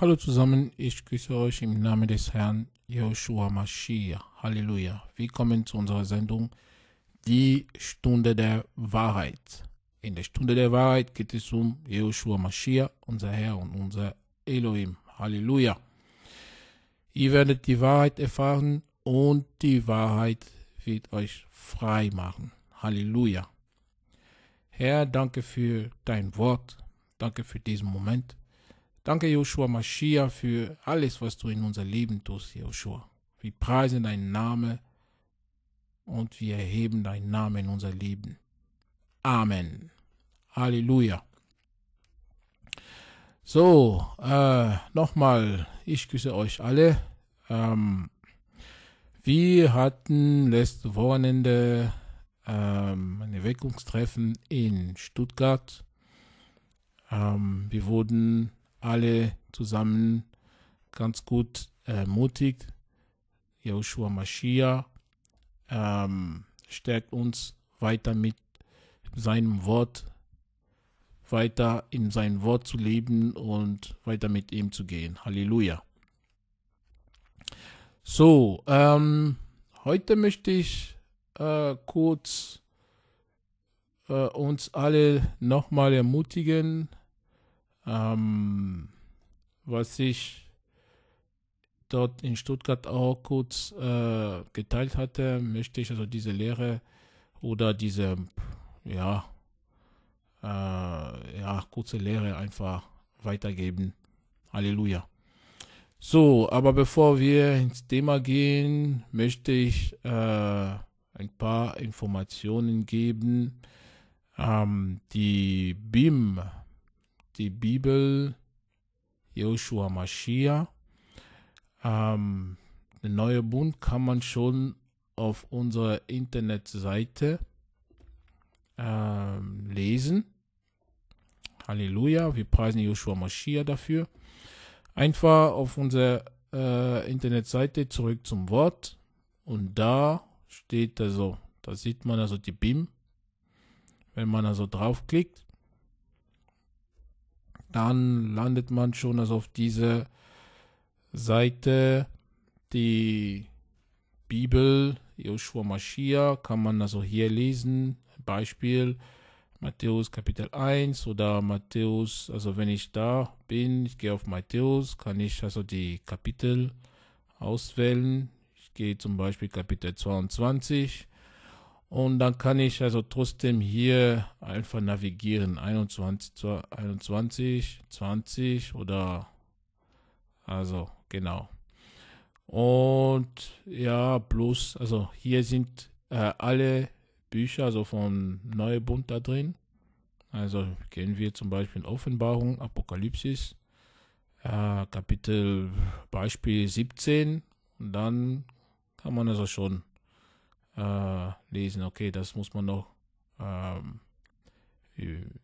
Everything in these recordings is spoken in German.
Hallo zusammen, ich grüße euch im Namen des Herrn Joshua Mashiach. Halleluja. Willkommen zu unserer Sendung Die Stunde der Wahrheit. In der Stunde der Wahrheit geht es um Joshua Mashiach, unser Herr und unser Elohim. Halleluja. Ihr werdet die Wahrheit erfahren und die Wahrheit wird euch frei machen. Halleluja. Herr, danke für dein Wort. Danke für diesen Moment. Danke, Joshua Mashiach, für alles, was du in unser Leben tust, Joshua. Wir preisen deinen Namen und wir erheben deinen Namen in unser Leben. Amen. Halleluja. So, äh, nochmal, ich küsse euch alle. Ähm, wir hatten letztes Wochenende ähm, ein Erweckungstreffen in Stuttgart. Ähm, wir wurden alle zusammen ganz gut ermutigt. Joshua Mashiach ähm, stärkt uns weiter mit seinem Wort, weiter in seinem Wort zu leben und weiter mit ihm zu gehen. Halleluja. So, ähm, heute möchte ich äh, kurz äh, uns alle nochmal ermutigen, ähm, was ich dort in Stuttgart auch kurz äh, geteilt hatte, möchte ich also diese Lehre oder diese, ja, äh, ja, kurze Lehre einfach weitergeben. Halleluja. So, aber bevor wir ins Thema gehen, möchte ich äh, ein paar Informationen geben. Ähm, die BIM die Bibel, Joshua Mashiach. Ähm, den neuen Bund kann man schon auf unserer Internetseite ähm, lesen. Halleluja, wir preisen Joshua Mashiach dafür. Einfach auf unserer äh, Internetseite zurück zum Wort und da steht also, da sieht man also die BIM. Wenn man also draufklickt, dann landet man schon also auf diese Seite, die Bibel, Joshua Mashiach, kann man also hier lesen. Beispiel Matthäus Kapitel 1 oder Matthäus, also wenn ich da bin, ich gehe auf Matthäus, kann ich also die Kapitel auswählen. Ich gehe zum Beispiel Kapitel 22 und dann kann ich also trotzdem hier einfach navigieren. 21, 21 20 oder also genau. Und ja, plus, also hier sind äh, alle Bücher, also von Neubund da drin. Also kennen wir zum Beispiel Offenbarung, Apokalypsis, äh, Kapitel Beispiel 17. Und dann kann man also schon äh, lesen. Okay, das muss man noch ähm,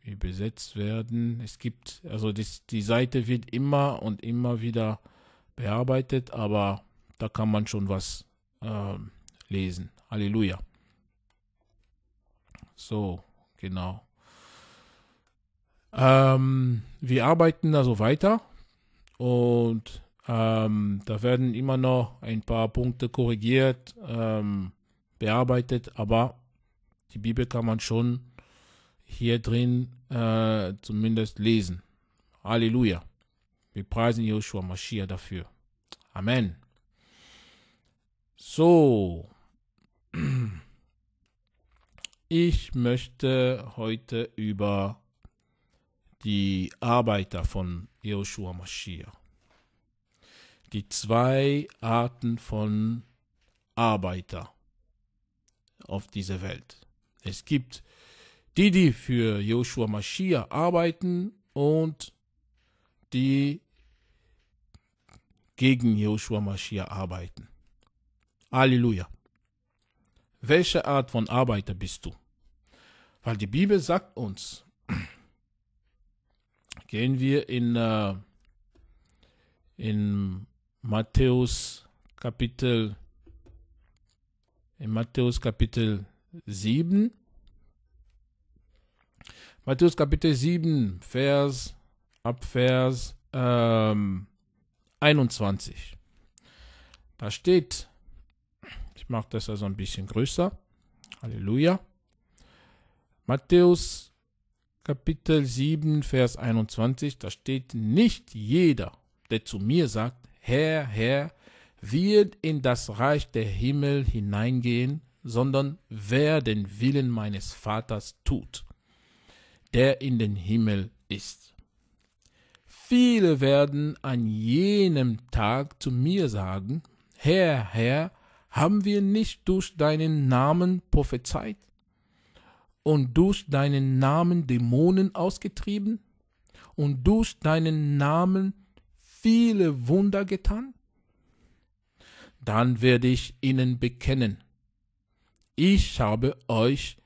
übersetzt werden. Es gibt, also das, die Seite wird immer und immer wieder bearbeitet, aber da kann man schon was ähm, lesen. Halleluja. So, genau. Ähm, wir arbeiten also weiter und ähm, da werden immer noch ein paar Punkte korrigiert. Ähm, bearbeitet, aber die Bibel kann man schon hier drin äh, zumindest lesen. Halleluja. Wir preisen Joshua Mashiach dafür. Amen. So. Ich möchte heute über die Arbeiter von Joshua Mashiach. Die zwei Arten von Arbeiter auf dieser Welt. Es gibt die, die für Joshua Mashiach arbeiten und die gegen Joshua Mashiach arbeiten. Halleluja. Welche Art von Arbeiter bist du? Weil die Bibel sagt uns, gehen wir in, äh, in Matthäus Kapitel in Matthäus Kapitel 7. Matthäus Kapitel 7, Vers, ab Vers ähm, 21. Da steht, ich mache das also ein bisschen größer. Halleluja. Matthäus Kapitel 7, Vers 21, da steht, nicht jeder, der zu mir sagt, Herr, Herr, wird in das Reich der Himmel hineingehen, sondern wer den Willen meines Vaters tut, der in den Himmel ist. Viele werden an jenem Tag zu mir sagen, Herr, Herr, haben wir nicht durch deinen Namen prophezeit und durch deinen Namen Dämonen ausgetrieben und durch deinen Namen viele Wunder getan? dann werde ich ihnen bekennen. Ich habe euch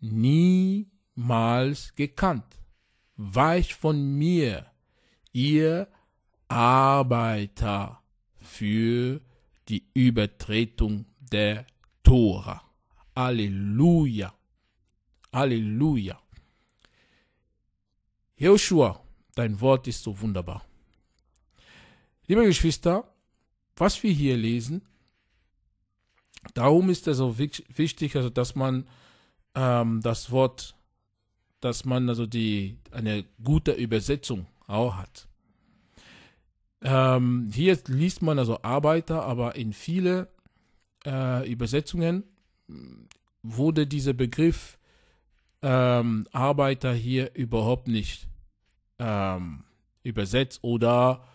niemals gekannt. Weich von mir, ihr Arbeiter für die Übertretung der Tora. Halleluja. Halleluja. Joshua, dein Wort ist so wunderbar. Liebe Geschwister, was wir hier lesen, darum ist es auch wichtig, also dass man ähm, das Wort, dass man also die eine gute Übersetzung auch hat. Ähm, hier liest man also Arbeiter, aber in viele äh, Übersetzungen hm, wurde dieser Begriff ähm, Arbeiter hier überhaupt nicht ähm, übersetzt oder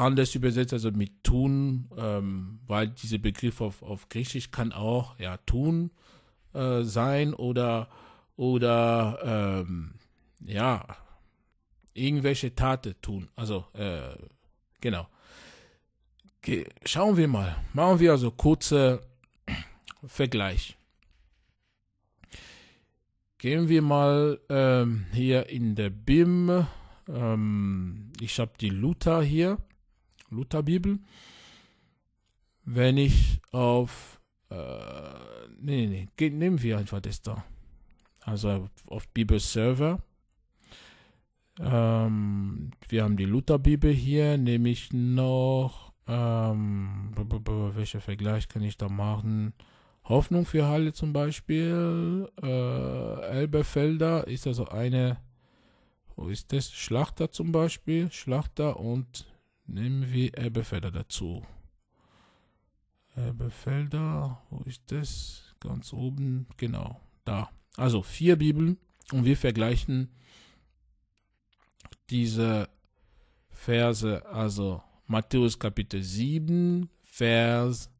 anders übersetzt, also mit tun, ähm, weil dieser Begriff auf, auf Griechisch kann auch ja tun äh, sein oder oder ähm, ja irgendwelche Taten tun. Also äh, genau. Ge Schauen wir mal. Machen wir also kurze Vergleich. Gehen wir mal ähm, hier in der BIM. Ähm, ich habe die Luther hier Lutherbibel. Wenn ich auf, äh, nee, nee, nee, nehmen wir einfach das da. Also auf Bibelserver. Ähm, wir haben die Lutherbibel hier, nehme ich noch, ähm, welcher Vergleich kann ich da machen? Hoffnung für Halle zum Beispiel, äh, Elberfelder ist also eine, wo ist das? Schlachter zum Beispiel, Schlachter und Nehmen wir Elbefelder dazu. Elbefelder, wo ist das? Ganz oben, genau, da. Also vier Bibeln und wir vergleichen diese Verse, also Matthäus Kapitel 7, Vers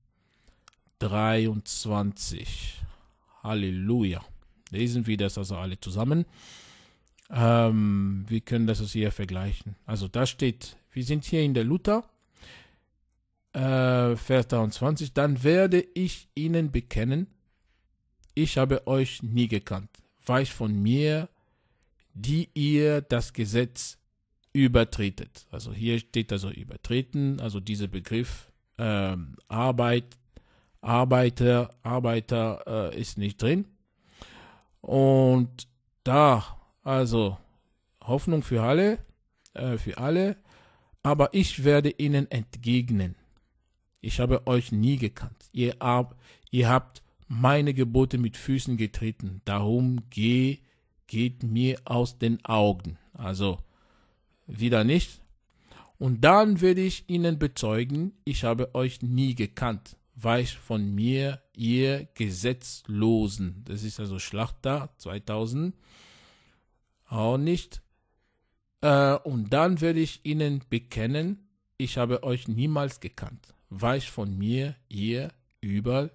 23. Halleluja. Lesen wir das also alle zusammen. Ähm, wir können das also hier vergleichen. Also da steht, wir sind hier in der Luther, äh, Vers 23, dann werde ich ihnen bekennen, ich habe euch nie gekannt. Weicht von mir, die ihr das Gesetz übertretet. Also hier steht also übertreten, also dieser Begriff ähm, Arbeit, Arbeiter, Arbeiter äh, ist nicht drin. Und da also Hoffnung für alle, äh, für alle, aber ich werde ihnen entgegnen. Ich habe euch nie gekannt. Ihr, ab, ihr habt meine Gebote mit Füßen getreten. Darum geh, geht mir aus den Augen. Also wieder nicht. Und dann werde ich ihnen bezeugen, ich habe euch nie gekannt. Weich von mir, ihr Gesetzlosen. Das ist also Schlachter 2000. Auch nicht. Äh, und dann werde ich ihnen bekennen, ich habe euch niemals gekannt. Weicht von mir, ihr Übel,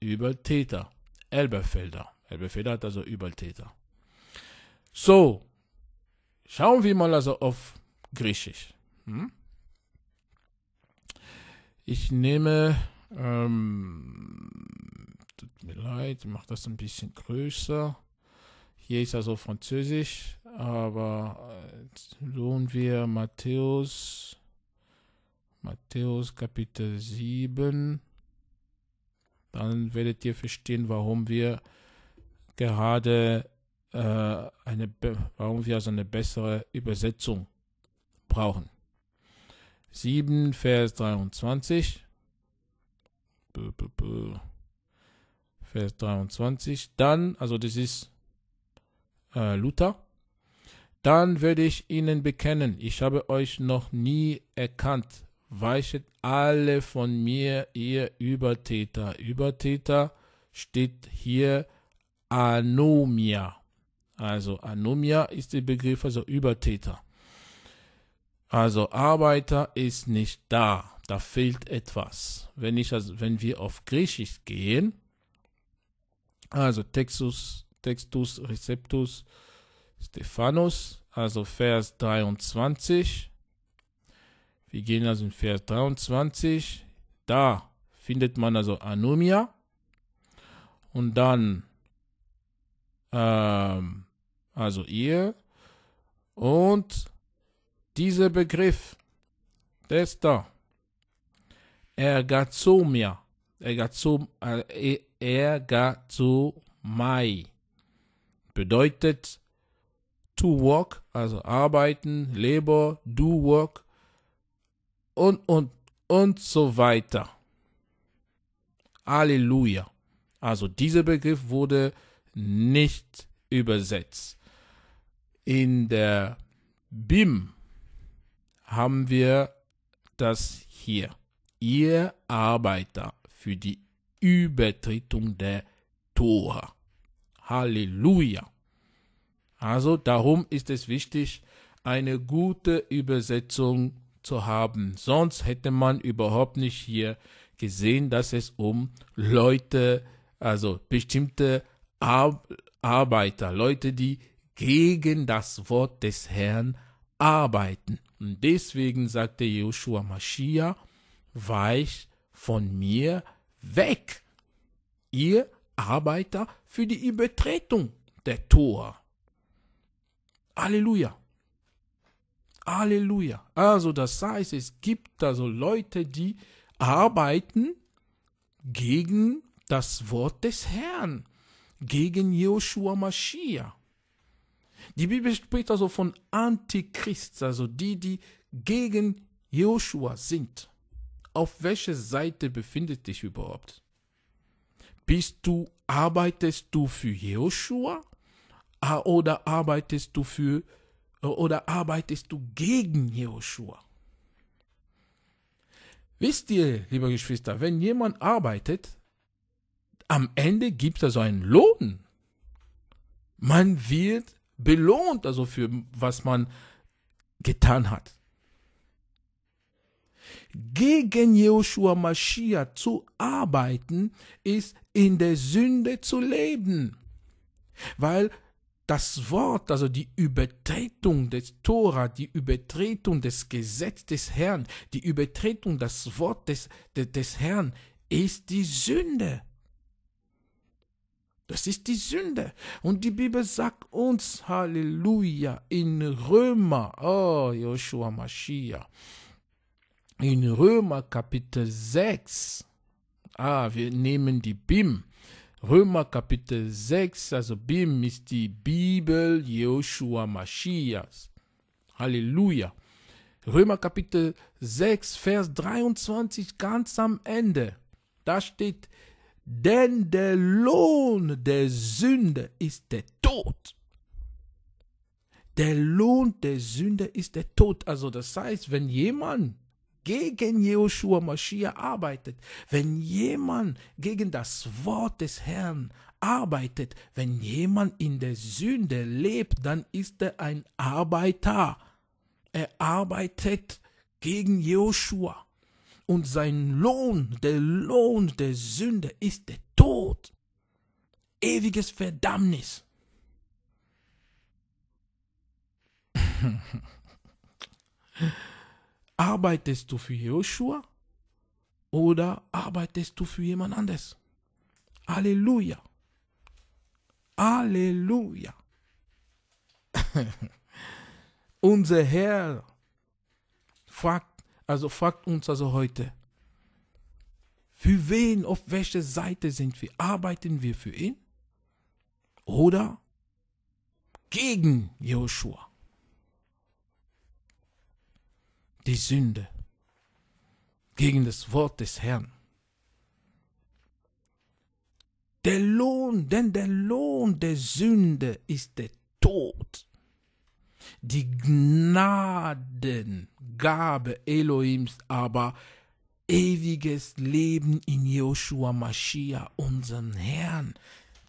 Übeltäter. Elberfelder. Elberfelder hat also Übeltäter. So, schauen wir mal also auf Griechisch. Hm? Ich nehme, ähm, tut mir leid, ich mache das ein bisschen größer. Hier ist also Französisch, aber äh, lohnen wir Matthäus, Matthäus Kapitel 7. Dann werdet ihr verstehen, warum wir gerade äh, eine, warum wir also eine bessere Übersetzung brauchen. 7, Vers 23. Vers 23. Dann, also das ist äh, Luther, dann würde ich ihnen bekennen, ich habe euch noch nie erkannt. Weichet alle von mir, ihr Übertäter. Übertäter steht hier Anomia. Also Anomia ist der Begriff, also Übertäter. Also Arbeiter ist nicht da, da fehlt etwas. Wenn, ich, also, wenn wir auf Griechisch gehen, also Textus Textus Receptus Stephanus, also Vers 23. Wir gehen also in Vers 23. Da findet man also Anomia. Und dann, ähm, also ihr. Und dieser Begriff, der ist da. Ergazomia. Ergazom, äh, Ergazomai bedeutet to work, also arbeiten, labor, do work und, und, und so weiter. Halleluja. Also dieser Begriff wurde nicht übersetzt. In der BIM haben wir das hier. Ihr Arbeiter für die Übertretung der Tora. Halleluja. Also darum ist es wichtig, eine gute Übersetzung zu haben. Sonst hätte man überhaupt nicht hier gesehen, dass es um Leute, also bestimmte Ar Arbeiter, Leute, die gegen das Wort des Herrn arbeiten. Und deswegen sagte Joshua Maschia, weich von mir weg, ihr Arbeiter für die Übertretung der Tor. Halleluja. Halleluja. Also das heißt, es gibt also Leute, die arbeiten gegen das Wort des Herrn, gegen Joshua Mashiach. Die Bibel spricht also von Antichrist, also die, die gegen Joshua sind. Auf welcher Seite befindet dich überhaupt? Bist du, arbeitest du für Joshua äh, oder arbeitest du für äh, oder arbeitest du gegen Joshua? Wisst ihr, liebe Geschwister, wenn jemand arbeitet, am Ende gibt es so einen Lohn. Man wird belohnt, also für was man getan hat. Gegen Joshua Mashiach zu arbeiten, ist in der Sünde zu leben. Weil das Wort, also die Übertretung des Tora, die Übertretung des Gesetzes des Herrn, die Übertretung des Wortes des, des Herrn ist die Sünde. Das ist die Sünde. Und die Bibel sagt uns, Halleluja, in Römer, oh Joshua Mashiach, in Römer Kapitel 6, Ah, wir nehmen die BIM. Römer Kapitel 6, also BIM ist die Bibel Joshua Maschias. Halleluja. Römer Kapitel 6, Vers 23, ganz am Ende. Da steht, denn der Lohn der Sünde ist der Tod. Der Lohn der Sünde ist der Tod. Also das heißt, wenn jemand gegen Joshua Moschia arbeitet, wenn jemand gegen das Wort des Herrn arbeitet, wenn jemand in der Sünde lebt, dann ist er ein Arbeiter. Er arbeitet gegen Joshua. Und sein Lohn, der Lohn der Sünde ist der Tod. Ewiges Verdammnis. Arbeitest du für Joshua oder arbeitest du für jemand anderes? Halleluja. Halleluja. Unser Herr fragt, also fragt uns also heute, für wen, auf welcher Seite sind wir? Arbeiten wir für ihn? Oder gegen Joshua? die Sünde gegen das Wort des Herrn. Der Lohn, denn der Lohn der Sünde ist der Tod. Die Gnadengabe Elohims aber ewiges Leben in Joshua Mashiach, unserem Herrn.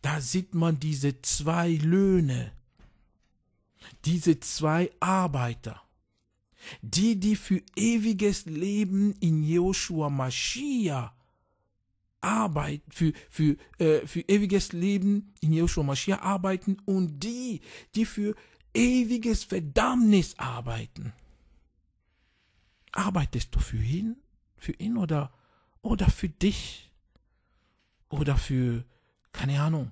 Da sieht man diese zwei Löhne, diese zwei Arbeiter die, die für ewiges Leben in Joshua Mashiach Arbeit, für, für, äh, für ewiges Leben in Joshua Mashiach arbeiten und die, die für ewiges Verdammnis arbeiten. Arbeitest du für ihn, für ihn oder, oder für dich? Oder für, keine Ahnung.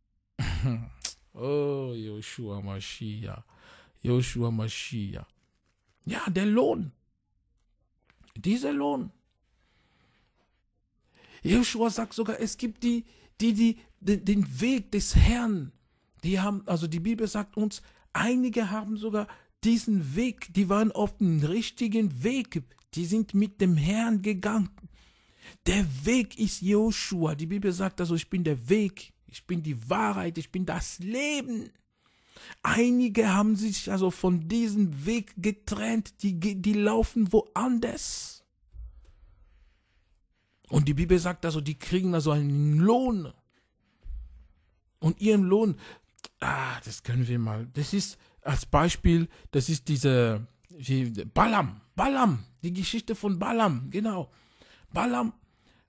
oh, Joshua Mashiach. Joshua Mashiach. Ja, der Lohn. Dieser Lohn. Joshua sagt sogar, es gibt die, die, die, die den Weg des Herrn, die haben, also die Bibel sagt uns, einige haben sogar diesen Weg, die waren auf dem richtigen Weg, die sind mit dem Herrn gegangen. Der Weg ist Joshua. Die Bibel sagt also, ich bin der Weg, ich bin die Wahrheit, ich bin das Leben. Einige haben sich also von diesem Weg getrennt, die, die laufen woanders. Und die Bibel sagt also, die kriegen also einen Lohn. Und ihren Lohn, ah, das können wir mal, das ist als Beispiel, das ist diese, wie, Balaam, Balaam, die Geschichte von Balaam, genau. Balaam,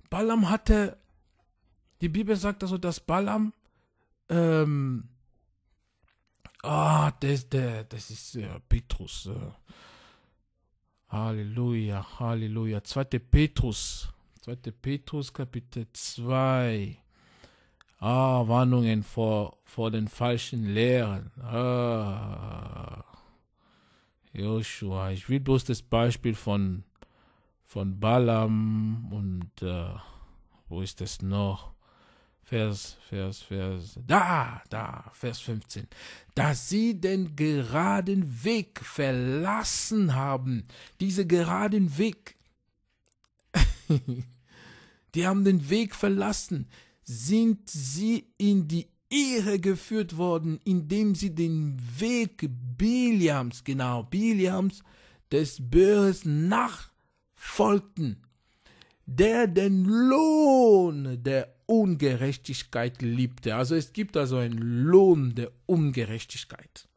Balaam hatte, die Bibel sagt also, dass Balaam ähm, ah, das, der, das ist äh, Petrus. Äh. Halleluja, Halleluja. 2. Petrus, 2. Petrus, Kapitel 2. Ah, Warnungen vor, vor den falschen Lehren. Ah. Joshua, ich will bloß das Beispiel von, von Balaam und äh, wo ist das noch? Vers, Vers, Vers, da, da, Vers 15. Dass sie den geraden Weg verlassen haben, diese geraden Weg. die haben den Weg verlassen, sind sie in die Irre geführt worden, indem sie den Weg Biliams, genau, Biliams, des Böses nachfolgten, der den Lohn der Ungerechtigkeit liebte. Also es gibt also einen Lohn der Ungerechtigkeit,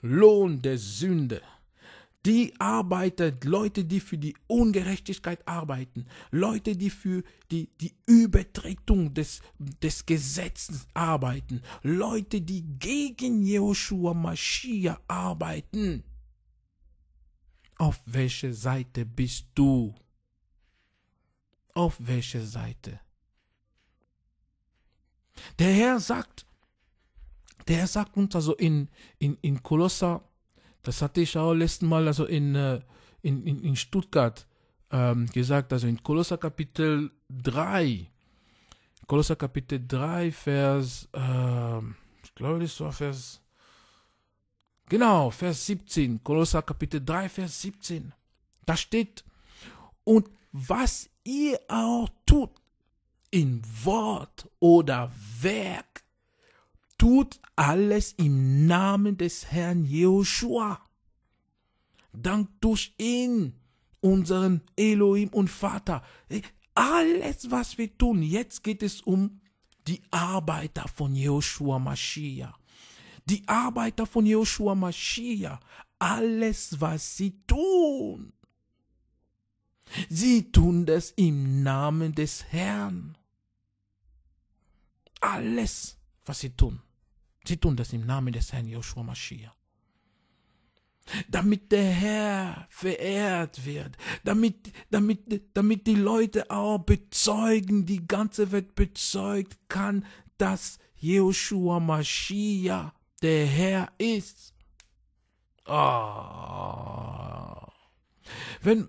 Lohn der Sünde. Die Arbeiter, Leute, die für die Ungerechtigkeit arbeiten, Leute, die für die, die Übertretung des, des Gesetzes arbeiten, Leute, die gegen Joshua Mashiach arbeiten. Auf welcher Seite bist du? Auf welcher Seite? Der Herr sagt, der Herr sagt uns also in, in, in Kolosser, das hatte ich auch letzten Mal also in, äh, in, in, in Stuttgart ähm, gesagt, also in Kolosser Kapitel 3, Kolosser Kapitel 3, Vers, äh, ich glaube, das war Vers, genau, Vers 17, Kolosser Kapitel 3, Vers 17, da steht, und was ihr auch tut, in Wort oder Werk, tut alles im Namen des Herrn Jehoshua. Dank durch ihn, unseren Elohim und Vater. Alles, was wir tun, jetzt geht es um die Arbeiter von Joshua Mashiach. Die Arbeiter von Joshua Mashiach, alles, was sie tun, sie tun das im Namen des Herrn alles, was sie tun. Sie tun das im Namen des Herrn Joshua Mashiach. Damit der Herr verehrt wird, damit, damit, damit die Leute auch bezeugen, die ganze Welt bezeugt kann, dass Joshua Mashiach der Herr ist. Oh. Wenn,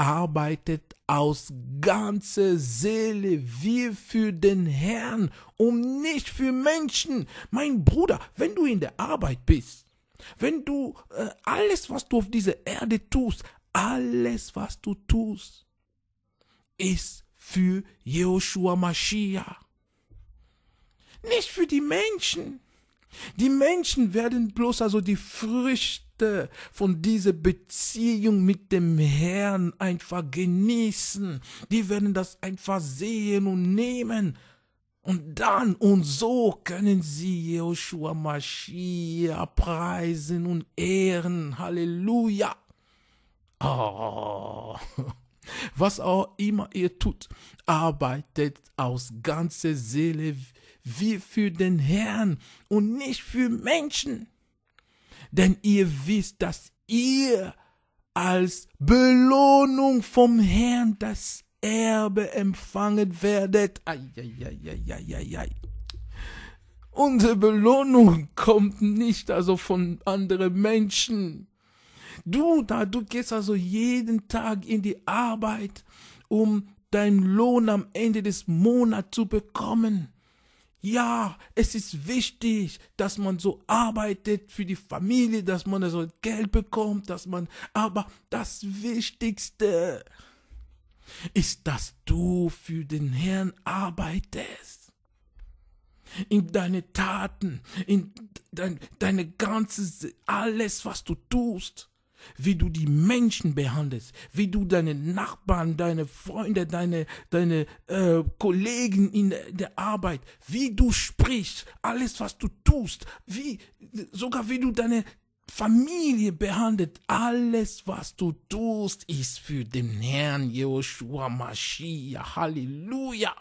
arbeitet aus ganzer Seele wir für den Herrn und nicht für Menschen. Mein Bruder, wenn du in der Arbeit bist, wenn du äh, alles, was du auf dieser Erde tust, alles, was du tust, ist für Joshua Mashiach, nicht für die Menschen. Die Menschen werden bloß also die Früchte von dieser Beziehung mit dem Herrn einfach genießen. Die werden das einfach sehen und nehmen. Und dann und so können sie Joshua Maschia preisen und ehren. Halleluja. Oh. Was auch immer ihr tut, arbeitet aus ganzer Seele wie für den Herrn und nicht für Menschen. Denn ihr wisst, dass ihr als Belohnung vom Herrn das Erbe empfangen werdet. Eieieiei. Unsere Belohnung kommt nicht also von anderen Menschen. Du da, du gehst also jeden Tag in die Arbeit, um deinen Lohn am Ende des Monats zu bekommen ja, es ist wichtig, dass man so arbeitet für die Familie, dass man so Geld bekommt, dass man, aber das Wichtigste ist, dass du für den Herrn arbeitest. In deine Taten, in dein, deine ganze, alles, was du tust wie du die Menschen behandelst, wie du deine Nachbarn, deine Freunde, deine, deine äh, Kollegen in der Arbeit, wie du sprichst, alles, was du tust, wie, sogar wie du deine Familie behandelt, alles, was du tust, ist für den Herrn Joshua Mashiach. Halleluja!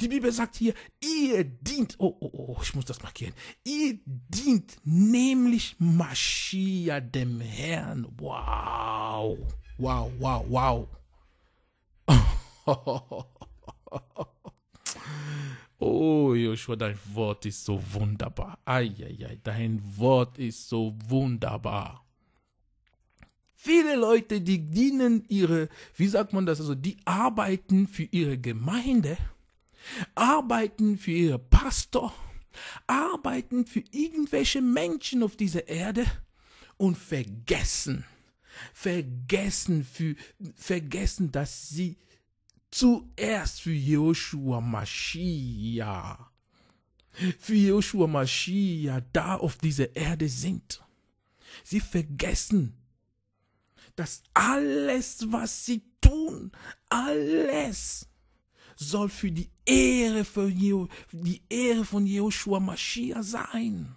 Die Bibel sagt hier, ihr dient, oh, oh, oh, ich muss das markieren, ihr dient nämlich Maschia dem Herrn. Wow, wow, wow, wow. Oh, Joshua, dein Wort ist so wunderbar. Eieiei, dein Wort ist so wunderbar. Viele Leute, die dienen ihre, wie sagt man das, also die arbeiten für ihre Gemeinde arbeiten für ihre Pastor, arbeiten für irgendwelche Menschen auf dieser Erde und vergessen, vergessen, für, vergessen, dass sie zuerst für Joshua Mashiach, für Joshua Mashiach da auf dieser Erde sind. Sie vergessen, dass alles, was sie tun, alles, soll für die Ehre, für Jeho, die Ehre von Joshua Mashiach sein.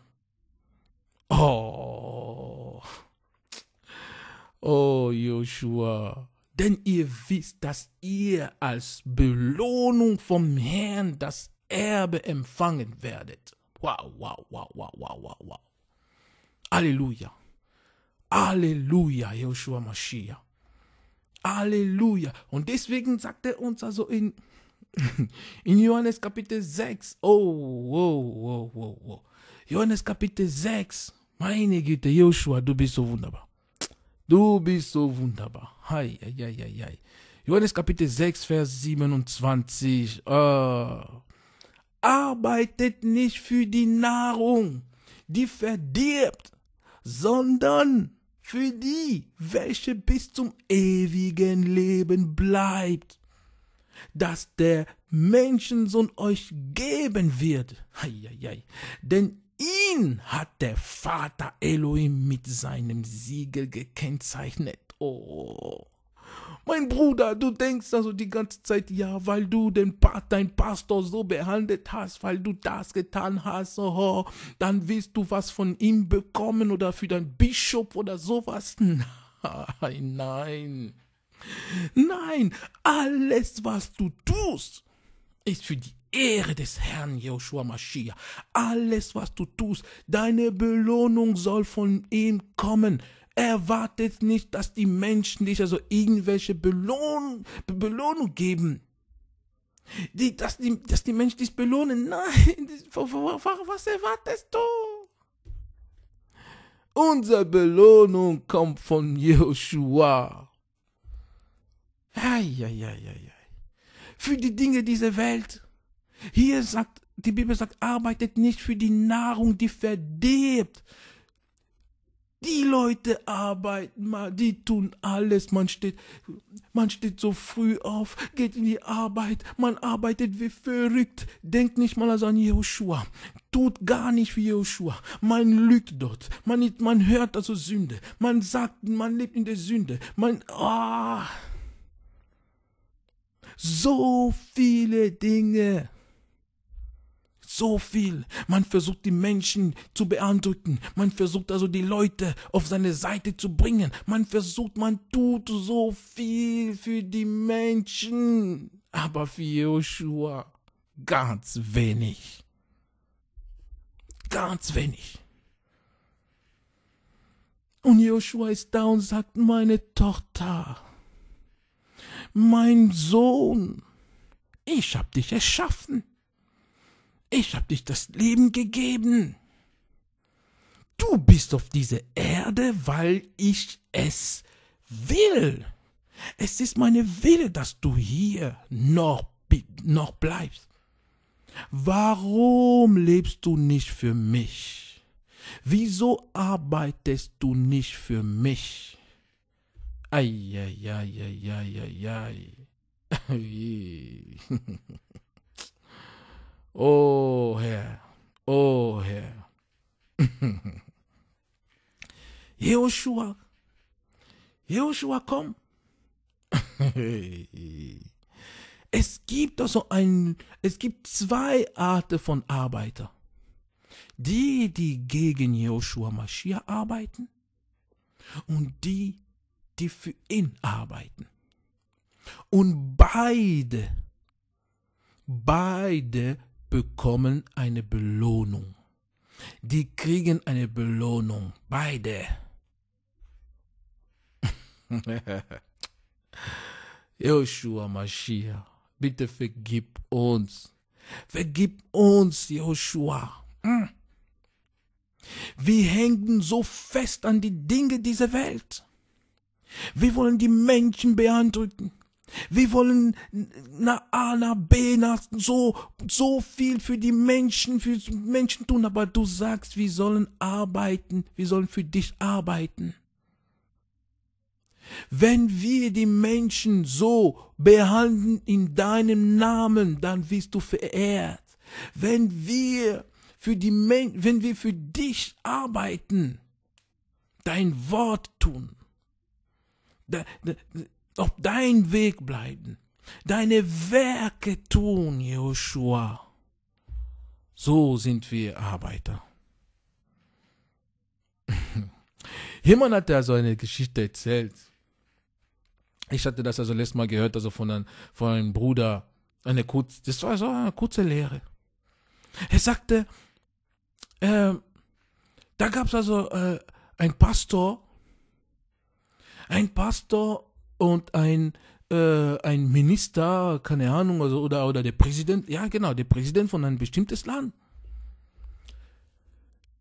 Oh, oh Joshua, denn ihr wisst, dass ihr als Belohnung vom Herrn das Erbe empfangen werdet. Wow, wow, wow, wow, wow, wow, wow. Halleluja. Halleluja, Joshua Mashiach. Halleluja. Und deswegen sagt er uns also in In Johannes Kapitel 6. Oh, wow, wow, wow, wow. Johannes Kapitel 6. Meine Güte, Joshua, du bist so wunderbar. Du bist so wunderbar. Hei, hei, hei, hei. Johannes Kapitel 6, Vers 27. Äh, arbeitet nicht für die Nahrung, die verdirbt, sondern für die, welche bis zum ewigen Leben bleibt dass der Menschensohn euch geben wird. Eieiei. Denn ihn hat der Vater Elohim mit seinem Siegel gekennzeichnet. Oh. Mein Bruder, du denkst also die ganze Zeit, ja, weil du den pa dein Pastor so behandelt hast, weil du das getan hast, oh, dann wirst du was von ihm bekommen oder für deinen Bischof oder sowas. Nein, nein. Nein, alles, was du tust, ist für die Ehre des Herrn Joshua Mashiach. Alles, was du tust, deine Belohnung soll von ihm kommen. Erwartet nicht, dass die Menschen dich also irgendwelche Belohn Belohnung geben. Die, dass, die, dass die Menschen dich belohnen. Nein, was erwartest du? Unsere Belohnung kommt von Joshua. Eieieiei. Für die Dinge dieser Welt. Hier sagt, die Bibel sagt, arbeitet nicht für die Nahrung, die verdirbt. Die Leute arbeiten, mal, die tun alles. Man steht, man steht so früh auf, geht in die Arbeit, man arbeitet wie verrückt. Denkt nicht mal also an Joshua. Tut gar nicht wie Joshua. Man lügt dort. Man, man hört also Sünde. Man sagt, man lebt in der Sünde. Man, ah. Oh. So viele Dinge. So viel. Man versucht die Menschen zu beeindrucken. Man versucht also die Leute auf seine Seite zu bringen. Man versucht, man tut so viel für die Menschen. Aber für Joshua ganz wenig. Ganz wenig. Und Joshua ist da und sagt, meine Tochter, mein Sohn, ich hab dich erschaffen. Ich hab dich das Leben gegeben. Du bist auf dieser Erde, weil ich es will. Es ist meine Wille, dass du hier noch, noch bleibst. Warum lebst du nicht für mich? Wieso arbeitest du nicht für mich? Eieieiei. oh Herr, oh Herr. Joshua, Joshua, komm. es gibt also ein, es gibt zwei Arten von Arbeiter. Die, die gegen Joshua Mashiach arbeiten und die, die für ihn arbeiten. Und beide, beide bekommen eine Belohnung. Die kriegen eine Belohnung, beide. Joshua Mashiach, bitte vergib uns. Vergib uns, Joshua. Hm. Wir hängen so fest an die Dinge dieser Welt. Wir wollen die Menschen beeindrucken. Wir wollen nach A, nach B, nach so, so viel für die Menschen, für Menschen tun, aber du sagst, wir sollen arbeiten, wir sollen für dich arbeiten. Wenn wir die Menschen so behandeln in deinem Namen, dann wirst du verehrt. Wenn wir für die Men wenn wir für dich arbeiten, dein Wort tun, auf dein Weg bleiben, deine Werke tun, Joshua. So sind wir Arbeiter. Jemand hat da so eine Geschichte erzählt. Ich hatte das also letztes Mal gehört, also von einem, von einem Bruder, eine kurze, das war so eine kurze Lehre. Er sagte, äh, da gab es also äh, einen Pastor, ein Pastor und ein, äh, ein Minister, keine Ahnung, also, oder, oder der Präsident, ja genau, der Präsident von einem bestimmtes Land.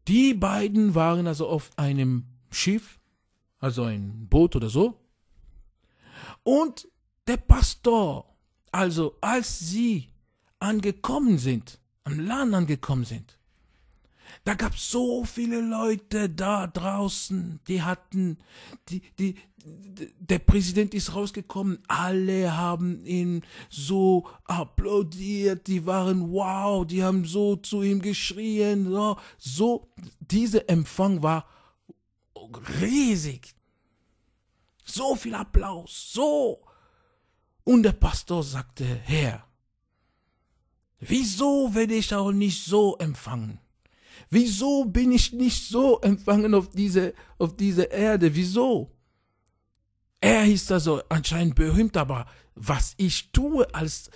Die beiden waren also auf einem Schiff, also ein Boot oder so. Und der Pastor, also als sie angekommen sind, am Land angekommen sind, da gab es so viele Leute da draußen, die hatten, die, die, der Präsident ist rausgekommen, alle haben ihn so applaudiert, die waren wow, die haben so zu ihm geschrien, so, so, dieser Empfang war riesig. So viel Applaus, so. Und der Pastor sagte, Herr, wieso werde ich auch nicht so empfangen? Wieso bin ich nicht so empfangen auf diese, auf diese Erde? Wieso? Er ist also anscheinend berühmt, aber was ich tue als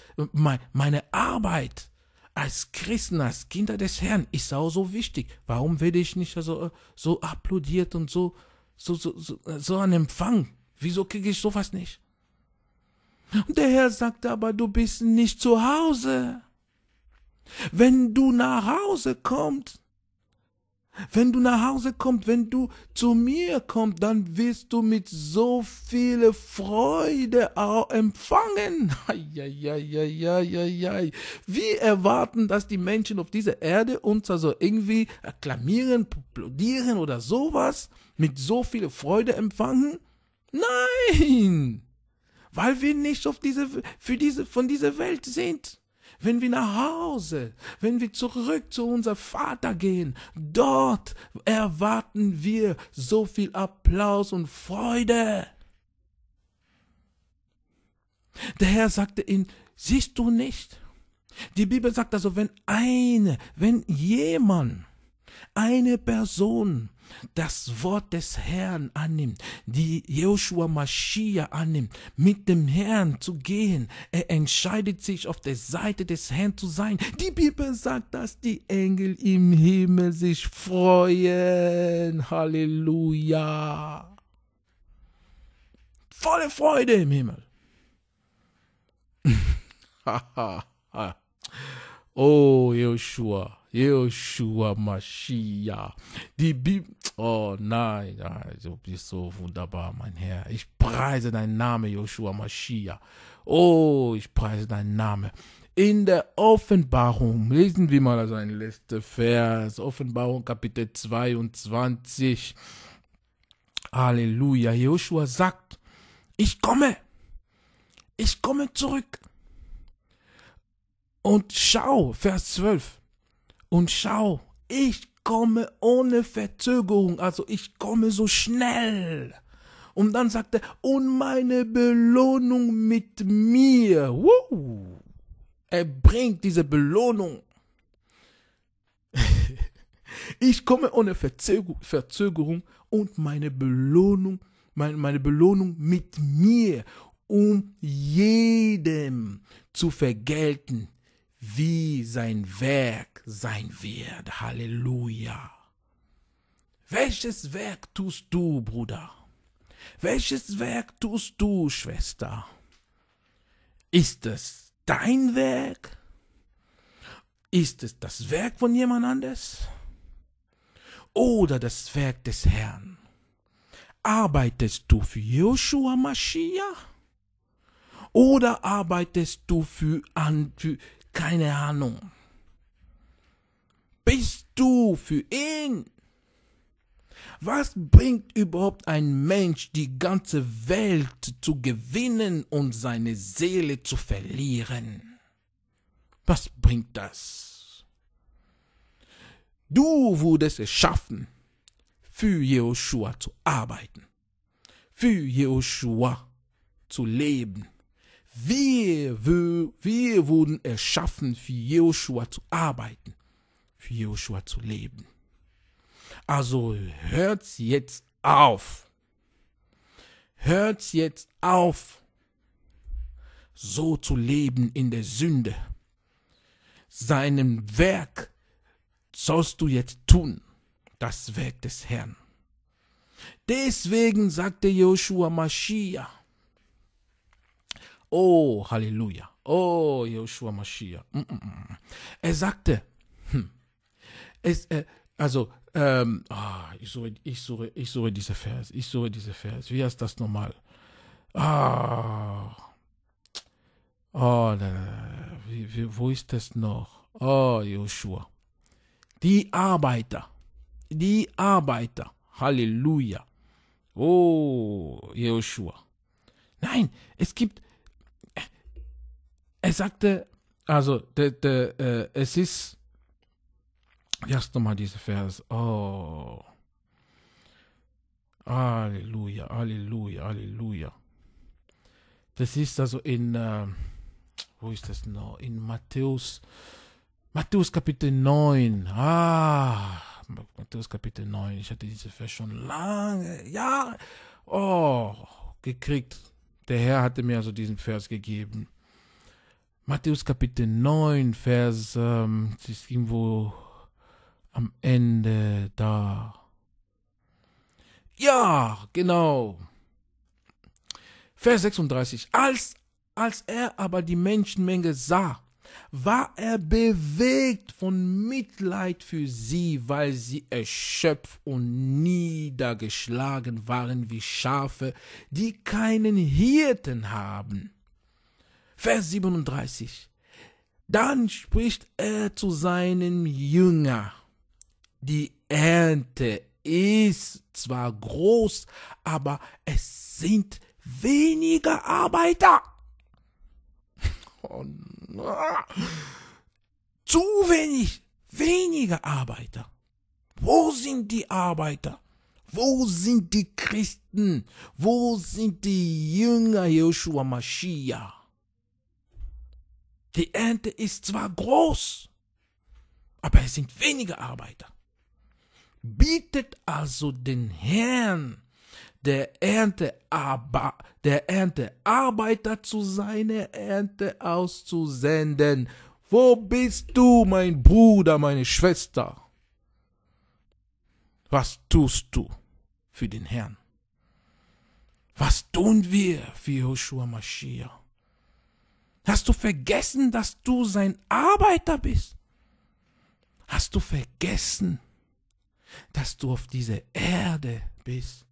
meine Arbeit als Christen, als Kinder des Herrn ist auch so wichtig. Warum werde ich nicht also so applaudiert und so, so, so, so, so an Empfang? Wieso kriege ich sowas nicht? Und der Herr sagt aber, du bist nicht zu Hause. Wenn du nach Hause kommst, wenn du nach Hause kommst, wenn du zu mir kommst, dann wirst du mit so viel Freude auch empfangen. Eieieiei. Wir erwarten, dass die Menschen auf dieser Erde uns also irgendwie akklamieren, applaudieren oder sowas, mit so viel Freude empfangen? Nein! Weil wir nicht auf diese, für diese, von dieser Welt sind wenn wir nach Hause, wenn wir zurück zu unser Vater gehen, dort erwarten wir so viel Applaus und Freude. Der Herr sagte ihm, siehst du nicht? Die Bibel sagt also, wenn eine, wenn jemand, eine Person das Wort des Herrn annimmt, die Joshua Maschia annimmt, mit dem Herrn zu gehen. Er entscheidet sich, auf der Seite des Herrn zu sein. Die Bibel sagt, dass die Engel im Himmel sich freuen. Halleluja. Volle Freude im Himmel. oh, Joshua. Joshua Mashiach. Die Bibel. Oh nein, nein, du bist so wunderbar, mein Herr. Ich preise deinen Namen, Joshua Mashiach. Oh, ich preise deinen Namen. In der Offenbarung, lesen wir mal seinen also letzten Vers. Offenbarung Kapitel 22. Halleluja. Joshua sagt, ich komme. Ich komme zurück. Und schau, Vers 12. Und schau, ich komme ohne Verzögerung, also ich komme so schnell. Und dann sagt er, und meine Belohnung mit mir. Woo! Er bringt diese Belohnung. ich komme ohne Verzögerung und meine Belohnung, meine, meine Belohnung mit mir, um jedem zu vergelten, wie sein Werk sein wird. Halleluja. Welches Werk tust du, Bruder? Welches Werk tust du, Schwester? Ist es dein Werk? Ist es das Werk von jemand anders? Oder das Werk des Herrn? Arbeitest du für Joshua Mashiach? Oder arbeitest du für, an, für keine Ahnung. Bist du für ihn? Was bringt überhaupt ein Mensch, die ganze Welt zu gewinnen und seine Seele zu verlieren? Was bringt das? Du wurdest es schaffen, für Jehoshua zu arbeiten, für Jehoshua zu leben. Wir, wir, wir wurden erschaffen, für Joshua zu arbeiten, für Joshua zu leben. Also hört jetzt auf. Hört jetzt auf, so zu leben in der Sünde. Seinem Werk sollst du jetzt tun, das Werk des Herrn. Deswegen sagte Joshua Mashiach, Oh, Halleluja. Oh, Joshua Mashiach. Mm mm, mm -mm. Er sagte, hm, es, äh, also, ähm, oh, ich, suche, ich, suche, ich suche diese Vers, ich suche diese Vers. Wie heißt das nochmal? Ah. Oh, oh da, da, wie, wie, wo ist das noch? Oh, Joshua. Die Arbeiter. Die Arbeiter. Halleluja. Oh, Joshua. Nein, es gibt, er sagte, also, de, de, äh, es ist, wie hast du mal diese Vers? Oh. Halleluja, Halleluja, Halleluja. Das ist also in, äh, wo ist das noch? In Matthäus, Matthäus Kapitel 9. Ah, Matthäus Kapitel 9. Ich hatte diese Vers schon lange, ja, oh, gekriegt. Der Herr hatte mir also diesen Vers gegeben. Matthäus Kapitel 9, Vers, ähm, das ist irgendwo am Ende da. Ja, genau. Vers 36. Als, als er aber die Menschenmenge sah, war er bewegt von Mitleid für sie, weil sie erschöpft und niedergeschlagen waren wie Schafe, die keinen Hirten haben. Vers 37. Dann spricht er zu seinen Jüngern. Die Ernte ist zwar groß, aber es sind weniger Arbeiter. Oh, Zu wenig, weniger Arbeiter. Wo sind die Arbeiter? Wo sind die Christen? Wo sind die Jünger Joshua Mashiach? Die Ernte ist zwar groß, aber es sind wenige Arbeiter. Bietet also den Herrn der Ernte, aber, der Ernte Arbeiter zu seiner Ernte auszusenden. Wo bist du, mein Bruder, meine Schwester? Was tust du für den Herrn? Was tun wir für Joshua Mashiach? Hast du vergessen, dass du sein Arbeiter bist? Hast du vergessen, dass du auf dieser Erde bist,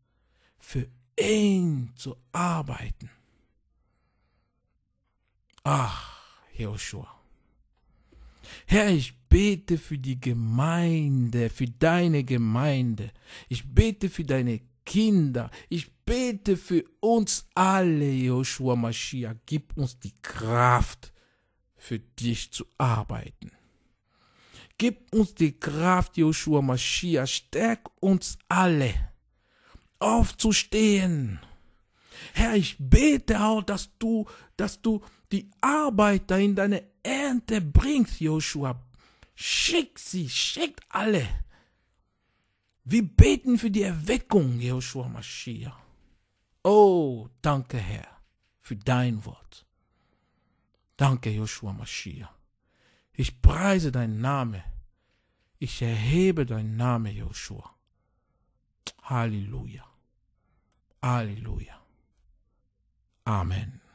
für ihn zu arbeiten? Ach, Joshua. Herr, ich bete für die Gemeinde, für deine Gemeinde. Ich bete für deine Kinder. Ich bete für uns alle, Joshua Mashiach. Gib uns die Kraft, für dich zu arbeiten. Gib uns die Kraft, Joshua Mashiach. Stärk uns alle, aufzustehen. Herr, ich bete auch, dass du, dass du die Arbeiter in deine Ernte bringst, Joshua. Schick sie, schickt alle. Wir beten für die Erweckung, Joshua Mashiach. Oh, danke Herr für dein Wort. Danke, Joshua Mashiach. Ich preise deinen Namen. Ich erhebe deinen Namen, Joshua. Halleluja. Halleluja. Amen.